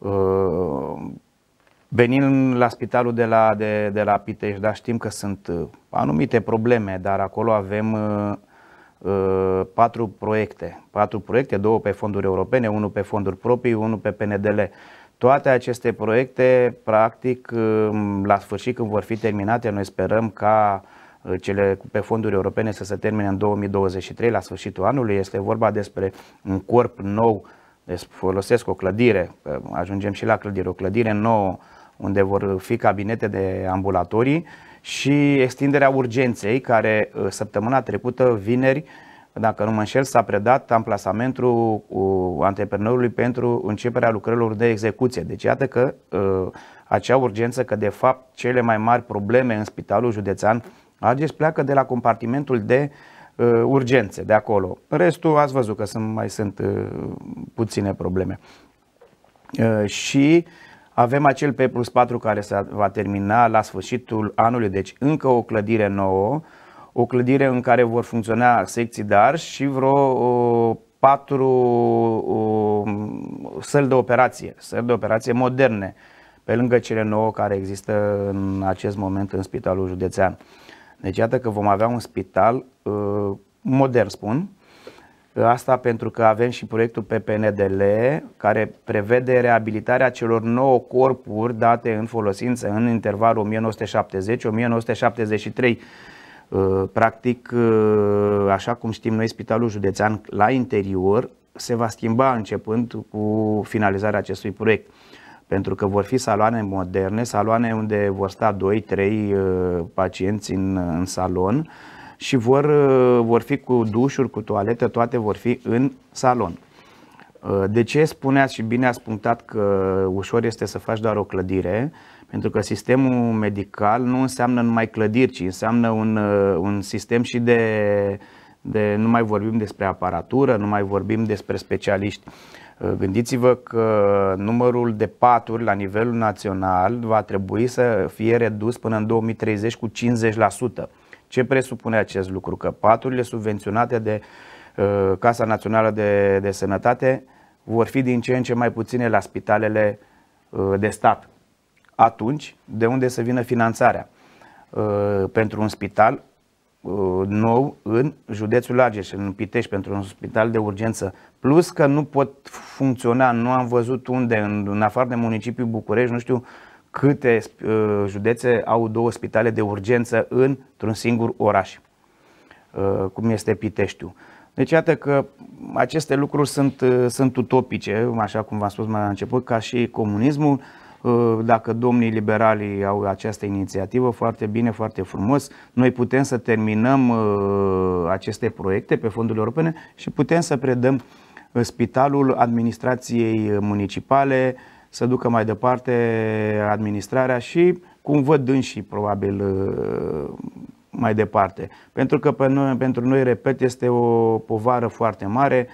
Uh, venind la spitalul de la, de, de la Pitești, da, știm că sunt uh, anumite probleme, dar acolo avem uh, uh, patru proiecte. Patru proiecte, două pe fonduri europene, unul pe fonduri proprii, unul pe PNDL. Toate aceste proiecte, practic, la sfârșit când vor fi terminate, noi sperăm ca cele pe fonduri europene să se termine în 2023, la sfârșitul anului. Este vorba despre un corp nou deci folosesc o clădire, ajungem și la clădire, o clădire nouă unde vor fi cabinete de ambulatorii și extinderea urgenței care uh, săptămâna trecută, vineri, dacă nu mă înșel, s-a predat amplasamentul uh, antreprenorului pentru începerea lucrărilor de execuție. Deci iată că uh, acea urgență, că de fapt cele mai mari probleme în spitalul județean, Argeș pleacă de la compartimentul de uh, uh, urgențe de acolo. Restul ați văzut că sunt, mai sunt uh, puține probleme. Uh, și avem acel P plus 4 care se va termina la sfârșitul anului, deci încă o clădire nouă, o clădire în care vor funcționa secții de arș și vreo uh, patru uh, săli de operație, săli de operație moderne, pe lângă cele nouă care există în acest moment în Spitalul Județean. Uh, deci iată că vom avea un spital uh, modern, spun, uh, Asta pentru că avem și proiectul PPNDL care prevede reabilitarea celor 9 corpuri date în folosință în intervalul 1970-1973. Uh, practic, așa cum știm noi, Spitalul Județean la interior se va schimba începând cu finalizarea acestui proiect pentru că vor fi saloane moderne, saloane unde vor sta 2-3 uh, pacienți în, în salon și vor, uh, vor fi cu dușuri, cu toaletă, toate vor fi în salon. Uh, de ce spuneați și bine ați punctat că ușor este să faci doar o clădire? Pentru că sistemul medical nu înseamnă numai clădiri, ci înseamnă un, un sistem și de, de... Nu mai vorbim despre aparatură, nu mai vorbim despre specialiști. Uh, gândiți-vă că numărul de paturi la nivelul național va trebui să fie redus până în 2030 cu 50%. Ce presupune acest lucru? Că paturile subvenționate de uh, Casa Națională de, de Sănătate vor fi din ce în ce mai puține la spitalele uh, de stat. Atunci, de unde să vină finanțarea? pentru un spital Uh, nou în județul Argeș, în Pitești, pentru un spital de urgență. Plus că nu pot funcționa, nu am văzut unde, în, în afară de municipiul București, nu știu câte uh, județe au două spitale de urgență într-un singur oraș, uh, cum este Piteștiu Deci iată că aceste lucruri sunt, uh, sunt utopice, așa cum v-am spus mai la început, ca și comunismul. Uh, dacă domnii liberali au această inițiativă, foarte bine, foarte frumos, noi putem să terminăm uh, aceste proiecte pe fondurile europene și putem să predăm uh, spitalul administrației municipale, să ducă mai departe administrarea și cum văd și probabil mai departe. Pentru că pe noi, pentru noi, repet, este o povară foarte mare